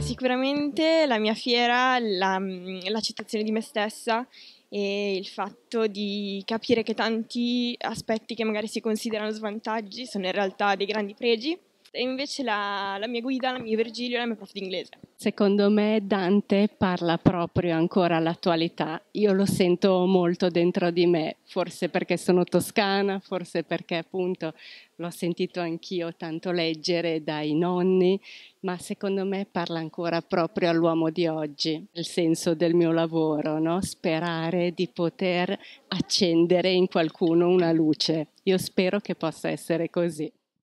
sicuramente la mia fiera, la, mm, l'accettazione di me stessa e il fatto di capire che tanti aspetti che magari si considerano svantaggi sono in realtà dei grandi pregi e invece la, la mia guida, la mia Virgilio, la mia prof di inglese. Secondo me Dante parla proprio ancora all'attualità. Io lo sento molto dentro di me, forse perché sono toscana, forse perché appunto l'ho sentito anch'io tanto leggere dai nonni, ma secondo me parla ancora proprio all'uomo di oggi, il senso del mio lavoro, no? sperare di poter accendere in qualcuno una luce. Io spero che possa essere così.